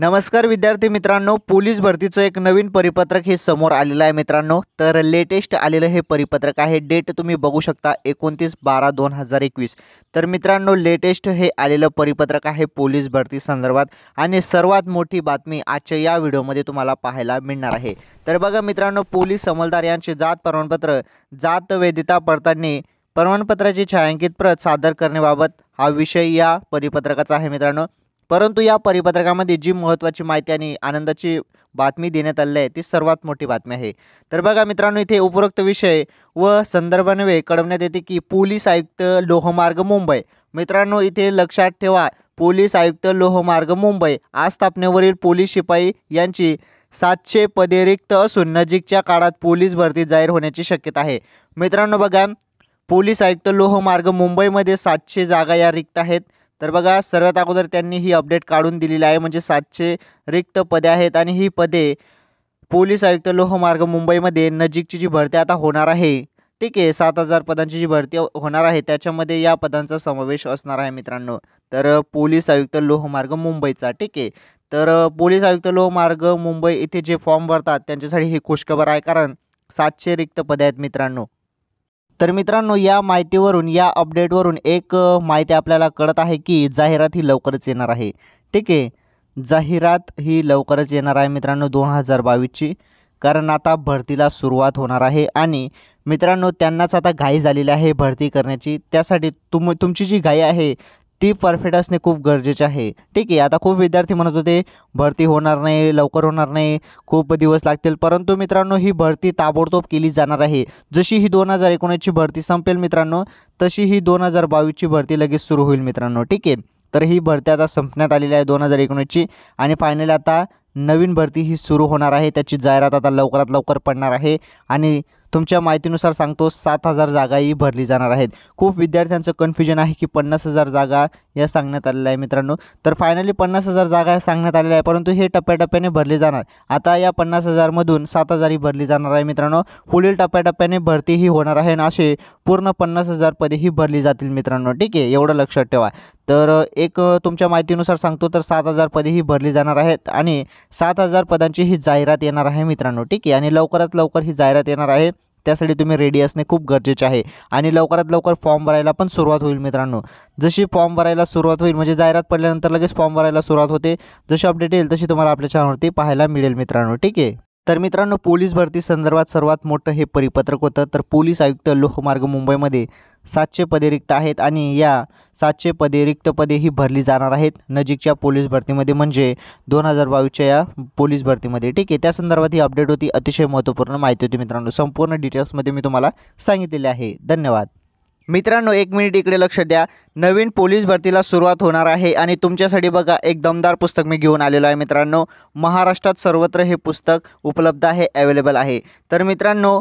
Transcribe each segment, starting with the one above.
नमस्कार विद्यार्थी मित्रांनो पोलीस भरतीचं एक नवीन परिपत्रक हे समोर आलेलं आहे मित्रांनो तर लेटेस्ट आलेलं हे परिपत्रक आहे डेट तुम्ही बघू शकता एकोणतीस बारा दोन हजार एकवीस तर मित्रांनो लेटेस्ट हे आलेलं परिपत्रक आहे पोलीस भरती संदर्भात आणि सर्वात मोठी बातमी आजच्या या व्हिडिओमध्ये तुम्हाला पाहायला मिळणार आहे तर बघा मित्रांनो पोलीस समलदार यांचे जात प्रमाणपत्र जात वैधता पडताळणी प्रमाणपत्राची छायांकित प्रत सादर करण्याबाबत हा विषय या परिपत्रकाचा आहे मित्रांनो परंतु या परिपत्रकामध्ये जी महत्त्वाची माहिती आणि आनंदाची बातमी देण्यात आलेली आहे ती सर्वात मोठी बातमी आहे तर बघा मित्रांनो इथे उपरोक्त विषय व संदर्भान्वये कळवण्यात येते की पोलीस आयुक्त लोहमार्ग मुंबई मित्रांनो इथे लक्षात ठेवा पोलीस आयुक्त लोहमार्ग मुंबई आस्थापनेवरील पोलीस शिपाई यांची सातशे पदे रिक्त असून नजीकच्या काळात पोलीस भरती जाहीर होण्याची शक्यता आहे मित्रांनो बघा पोलीस आयुक्त लोहमार्ग मुंबईमध्ये सातशे जागा या रिक्त आहेत तर बघा सर्वात अगोदर त्यांनी ही अपडेट काढून दिलेली आहे म्हणजे सातशे रिक्त पदे आहेत आणि ही पदे पोलीस आयुक्त लोहमार्ग मुंबईमध्ये नजीकची जी भरती आता होणार आहे ठीक आहे सात हजार पदांची जी भरती होणार आहे त्याच्यामध्ये या पदांचा समावेश असणार आहे मित्रांनो तर पोलीस आयुक्त लोहमार्ग मुंबईचा ठीक आहे तर पोलीस आयुक्त लोहमार्ग मुंबई इथे जे फॉर्म भरतात त्यांच्यासाठी ही खुशखबर आहे कारण सातशे रिक्त पदे आहेत मित्रांनो तर मित्रांनो या माहितीवरून या अपडेटवरून एक माहिती आपल्याला कळत आहे की जाहिरात ही लवकरच येणार आहे ठीक आहे जाहिरात ही लवकरच येणार आहे मित्रांनो दोन हजार बावीसची कारण आता भरतीला सुरुवात होणार आहे आणि मित्रांनो त्यांनाच आता घाई झालेली आहे भरती करण्याची त्यासाठी तुम तुमची जी घाई आहे ती परफेक्ट असणे खूप गरजेचे आहे ठीक आहे आता खूप विद्यार्थी म्हणत होते भरती होणार नाही लवकर होणार नाही खूप दिवस लागतील परंतु मित्रांनो ही भरती ताबडतोब केली जाणार आहे जशी ही दोन हजार एकोणीसची भरती संपेल मित्रांनो तशी ही दोन हजार बावीसची भरती लगेच सुरू होईल मित्रांनो ठीक आहे तर ही भरती आता संपण्यात आलेली आहे दोन हजार एकोणीसची आणि फायनली आता नवीन भरती ही सुरू होणार आहे त्याची जाहिरात आता लवकरात लवकर पडणार आहे आणि तुमच्या माहितीनुसार सांगतो सात हजार जागाही भरली जाणार आहेत खूप विद्यार्थ्यांचं कन्फ्युजन आहे की पन्नास हजार जागा या सांगण्यात आलेल्या आहे मित्रांनो तर फायनली पन्नास हजार जागा या सांगण्यात आलेल्या आहे परंतु हे टप्प्याटप्प्याने भरली जाणार आता या पन्नास हजारमधून सात हजारही ही भरली जाणार आहे मित्रांनो पुढील टप्प्याटप्प्याने भरती ही होणार आहे आणि असे पूर्ण पन्नास हजार पदे ही भरली जातील मित्रांनो ठीक आहे एवढं लक्षात ठेवा तर एक तुमच्या माहितीनुसार सांगतो तर सात हजार पदे ही भरली जाणार आहेत आणि सात हजार पदांची ही जाहिरात येणार आहे मित्रांनो ठीक आहे आणि लवकरात लवकर ही जाहिरात येणार आहे त्यासाठी तुम्ही रेडी असणे खूप गरजेचे आहे आणि लवकरात लवकर फॉर्म भरायला पण सुरुवात होईल मित्रांनो जशी फॉर्म भरायला सुरुवात होईल म्हणजे जाहिरात पडल्यानंतर लगेच फॉर्म भरायला सुरुवात होते जशी अपडेट येईल तशी तुम्हाला आपल्या चॅनलवरती पाहायला मिळेल मित्रांनो ठीक आहे तर मित्रांनो पोलीस भरती संदर्भात सर्वात मोठं हे परिपत्रक होतं तर पोलीस आयुक्त लोहमार्ग मुंबईमध्ये सातशे पदे रिक्त आहेत आणि या सातशे पदे रिक्त पदे ही भरली जाणार आहेत नजीकच्या पोलीस भरतीमध्ये म्हणजे दोन हजार बावीसच्या या पोलीस भरतीमध्ये ठीक आहे त्या संदर्भात ही अपडेट होती अतिशय महत्त्वपूर्ण माहिती होती मित्रांनो संपूर्ण डिटेल्समध्ये मी तुम्हाला सांगितलेले आहे धन्यवाद मित्रांनो एक मिनिट इकडे लक्ष द्या नवीन पोलीस भरतीला सुरुवात होणार आहे आणि तुमच्यासाठी बघा एक दमदार पुस्तक मी घेऊन आलेलो आहे मित्रांनो महाराष्ट्रात सर्वत्र हे पुस्तक उपलब्ध आहे अवेलेबल आहे तर मित्रांनो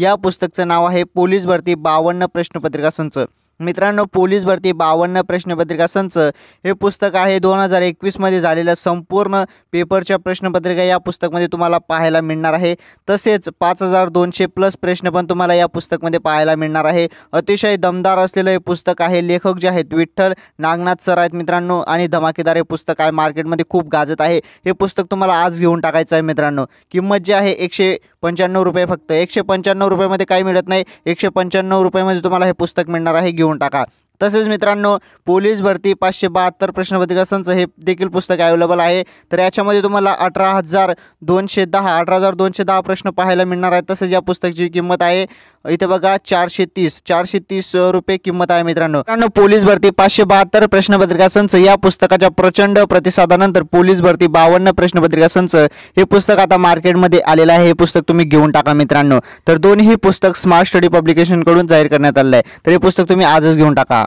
या पुस्तकचं नाव आहे पोलीस भरती बावन्न प्रश्नपत्रिका संच मित्रांनो पोलीस भरती बावन्न प्रश्नपत्रिका संच हे पुस्तक आहे दोन हजार एकवीसमध्ये झालेल्या संपूर्ण पेपरच्या प्रश्नपत्रिका या पुस्तकमध्ये तुम्हाला पाहायला मिळणार आहे तसेच पाच हजार दोनशे प्लस प्रश्न पण तुम्हाला या पुस्तकमध्ये पाहायला मिळणार आहे अतिशय दमदार असलेलं हे पुस्तक आहे लेखक जे आहेत विठ्ठल नागनाथ सर आहेत मित्रांनो आणि धमाकेदार हे पुस्तक आहे मार्केटमध्ये खूप गाजत आहे हे पुस्तक तुम्हाला आज घेऊन टाकायचं आहे मित्रांनो किंमत जी आहे एकशे पंच्याण्णव रुपये फक्त एकशे पंच्याण्णव रुपयामध्ये काय मिळत नाही एकशे पंच्याण्णव रुपयामध्ये तुम्हाला हे पुस्तक मिळणार आहे घेऊन टाका तसेच मित्रांनो पोलीस भरती पाचशे बहात्तर प्रश्नपत्रिका संच हे देखील पुस्तक अवेलेबल आहे तर याच्यामध्ये तुम्हाला अठरा हजार दोनशे दहा अठरा हजार दोनशे दहा प्रश्न पाहायला मिळणार आहेत तसेच या पुस्तकाची किंमत आहे इथे बघा चारशे तीस चारशे तीस रुपये किंमत आहे मित्रांनो मित्रांनो पोलीस भरती पाचशे बहात्तर प्रश्नपत्रिका संच या पुस्तकाच्या प्रचंड प्रतिसादानंतर पोलीस भरती बावन्न प्रश्नपत्रिका संच हे पुस्तक आता मार्केटमध्ये आलेलं आहे हे पुस्तक तुम्ही घेऊन टाका मित्रांनो तर दोन्ही पुस्तक स्मार्ट स्टडी पब्लिकेशनकडून जाहीर करण्यात आलं आहे तर हे पुस्तक तुम्ही आजच घेऊन टाका